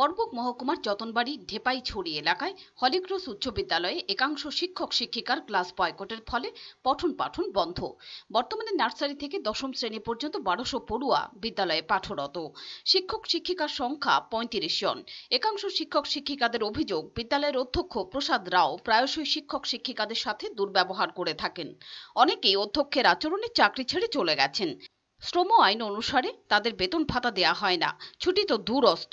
করবুক মহকুমার যতনবাড়ি ঢেপাইছড়ি এলাকায় হলিক্রস উচ্চ বিদ্যালয়ে একাংশ শিক্ষক শিক্ষিকার ক্লাস বয়কটের ফলে পঠন পাঠন বন্ধ বর্তমানে নার্সারি থেকে দশম শ্রেণী পর্যন্ত বারোশো পড়ুয়া বিদ্যালয়ে পাঠরত শিক্ষক শিক্ষিকার সংখ্যা পঁয়ত্রিশ জন একাংশ শিক্ষক শিক্ষিকাদের অভিযোগ বিদ্যালয়ের অধ্যক্ষ প্রসাদ রাও প্রায়শই শিক্ষক শিক্ষিকাদের সাথে দুর্ব্যবহার করে থাকেন অনেকেই অধ্যক্ষের আচরণে চাকরি ছেড়ে চলে গেছেন শ্রম আইন অনুসারে তাদের বেতন ভাতা দেওয়া হয় না ছুটি তো দূরস্ত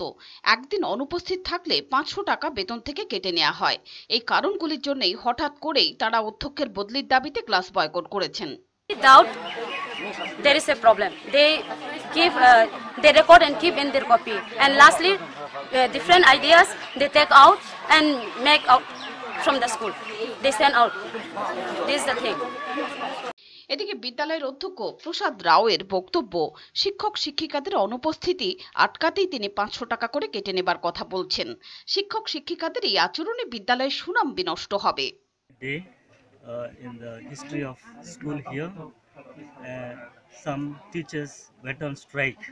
একদিন অনুপস্থিত থাকলে পাঁচশো টাকা বেতন থেকে কেটে নেওয়া হয় এই কারণগুলির জন্যই হঠাৎ করেই তারা অধ্যক্ষের বদলির দাবিতে ক্লাস বয়কট করেছেন from the school. They send out. This is the thing. এদিকে বিদ্যালয়ের অধ্যক্ষ প্রসাদ রাওয়ের বক্তব্য শিক্ষক শিক্ষিকাদের অনুপস্থিতি আটকাতেই তিনি পাঁচশো টাকা করে কেটে নেবার কথা বলছেন শিক্ষক শিক্ষিকাদের এই আচরণে বিদ্যালয়ের সুনাম বিনষ্ট হবে in the history of school here uh, some teachers went on strike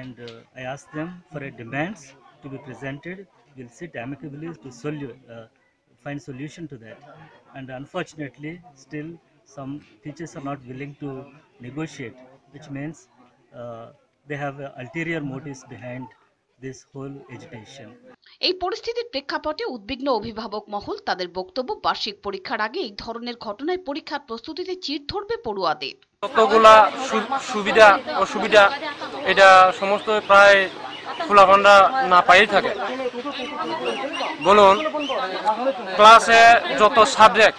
and uh, I asked them for a demands to be presented we'll sit amicably to solu- uh, find solution to that and unfortunately still some teachers are not willing to negotiate, which means uh, they have uh, ulterior motives behind this whole agitation. এই পরিস্থিতির প্রেক্ষাপটে উদ্বিগ্ন অভিভাবক মহল তাদের বক্তব্য বার্ষিক পরীক্ষার আগে এই ধরনের ঘটনায় পরীক্ষার প্রস্তুতিতে চির ধরবে পড়ুয়াদের কতগুলা সুবিধা অসুবিধা এটা সমস্ত প্রায় ফুলাফান্ডা না পাইয়ে থাকে বলুন ক্লাসে যত সাবজেক্ট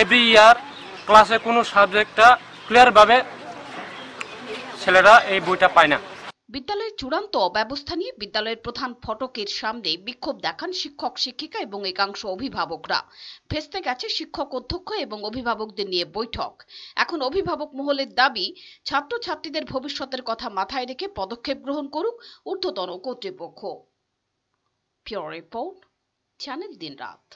এভরি ইয়ার ক্লাসে কোনো সাবজেক্টটা ক্লিয়ারভাবে ছেলেরা এই বইটা পায় না বিদ্যালয়ের চূড়ান্ত অব্যবস্থা নিয়ে বিদ্যালয়ের প্রধান ফটকের সামনে বিক্ষোভ দেখান শিক্ষক শিক্ষিকা এবং একাংশ অভিভাবকরা ফেসতে গেছে শিক্ষক অধ্যক্ষ এবং অভিভাবকদের নিয়ে বৈঠক এখন অভিভাবক মহলের দাবি ছাত্রছাত্রীদের ভবিষ্যতের কথা মাথায় রেখে পদক্ষেপ গ্রহণ করুক ঊর্ধ্বতন কর্তৃপক্ষ রিপোর্ট চ্যানেল দিন রাত